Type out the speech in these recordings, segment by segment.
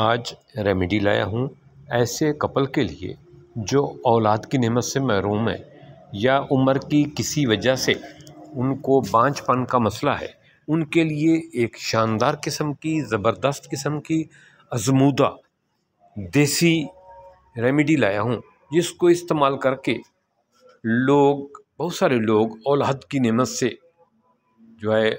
آج ریمیڈی لایا ہوں ایسے کپل کے لیے جو اولاد کی نعمت سے محروم ہے یا عمر کی کسی وجہ سے ان کو بانچ پن کا مسئلہ ہے ان کے لیے ایک شاندار قسم کی زبردست قسم کی ازمودہ دیسی ریمیڈی لایا ہوں جس کو استعمال کر کے لوگ بہت سارے لوگ اولاد کی نعمت سے جو ہے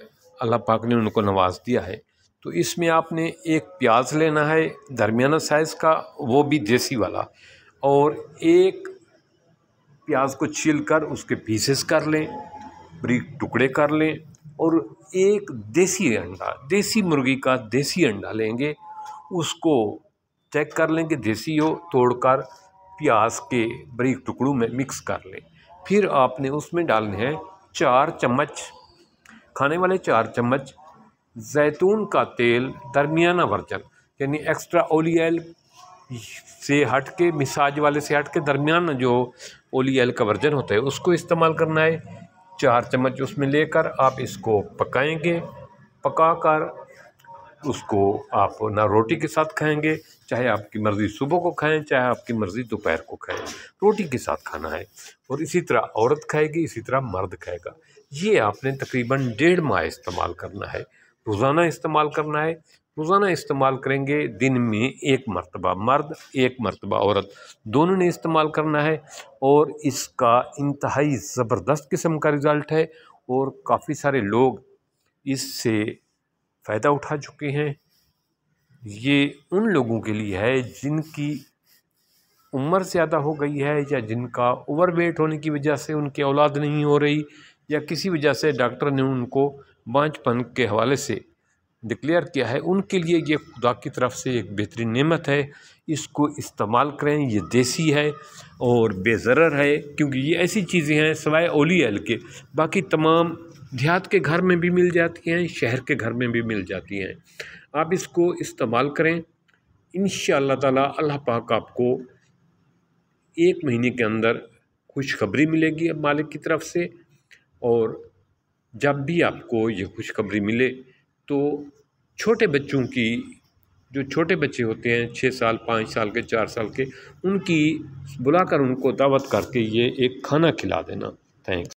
اللہ پاک نے ان کو نواز دیا ہے تو اس میں آپ نے ایک پیاز لینا ہے درمیانہ سائز کا وہ بھی دیسی والا اور ایک پیاز کو چھیل کر اس کے پیسز کر لیں بریک ٹکڑے کر لیں اور ایک دیسی انڈا دیسی مرغی کا دیسی انڈا لیں گے اس کو چیک کر لیں کہ دیسی ہو توڑ کر پیاز کے بریک ٹکڑوں میں مکس کر لیں پھر آپ نے اس میں ڈالنے ہیں چار چمچ کھانے والے چار چمچ زیتون کا تیل درمیانہ ورژن یعنی ایکسٹرا اولی ایل سے ہٹ کے مساج والے سے ہٹ کے درمیانہ جو اولی ایل کا ورژن ہوتا ہے اس کو استعمال کرنا ہے چار چمچ اس میں لے کر آپ اس کو پکائیں گے پکا کر اس کو آپ نہ روٹی کے ساتھ کھائیں گے چاہے آپ کی مرضی صبح کو کھائیں چاہے آپ کی مرضی دوپہر کو کھائیں روٹی کے ساتھ کھانا ہے اور اسی طرح عورت کھائے گی اسی طرح مرد کھائے گا یہ آپ نے تقریباً ڈیڑھ ماہ استعمال کرنا ہے روزانہ استعمال کرنا ہے روزانہ استعمال کریں گے دن میں ایک مرتبہ مرد ایک مرتبہ عورت دونوں نے استعمال کرنا ہے اور اس کا انتہائی زبردست قسم کا رزلٹ ہے اور کافی سارے لوگ اس سے فائدہ اٹھا چکے ہیں یہ ان لوگوں کے لیے ہے جن کی عمر زیادہ ہو گئی ہے یا جن کا اوور ویٹ ہونے کی وجہ سے ان کی اولاد نہیں ہو رہی یا کسی وجہ سے ڈاکٹر نے ان کو بانچ پن کے حوالے سے ڈکلیئر کیا ہے ان کے لیے یہ خدا کی طرف سے ایک بہترین نعمت ہے اس کو استعمال کریں یہ دیسی ہے اور بے ضرر ہے کیونکہ یہ ایسی چیزیں ہیں سوائے اولی ایل کے باقی تمام دیہات کے گھر میں بھی مل جاتی ہیں شہر کے گھر میں بھی مل جاتی ہیں آپ اس کو استعمال کریں ان شاء تعالیٰ اللہ پاک آپ کو ایک مہینے کے اندر خوشخبری ملے گی اب مالک کی طرف سے اور جب بھی آپ کو یہ خوشخبری ملے تو چھوٹے بچوں کی جو چھوٹے بچے ہوتے ہیں چھ سال پانچ سال کے چار سال کے ان کی بلا کر ان کو دعوت کر کے یہ ایک کھانا کھلا دینا تھینکس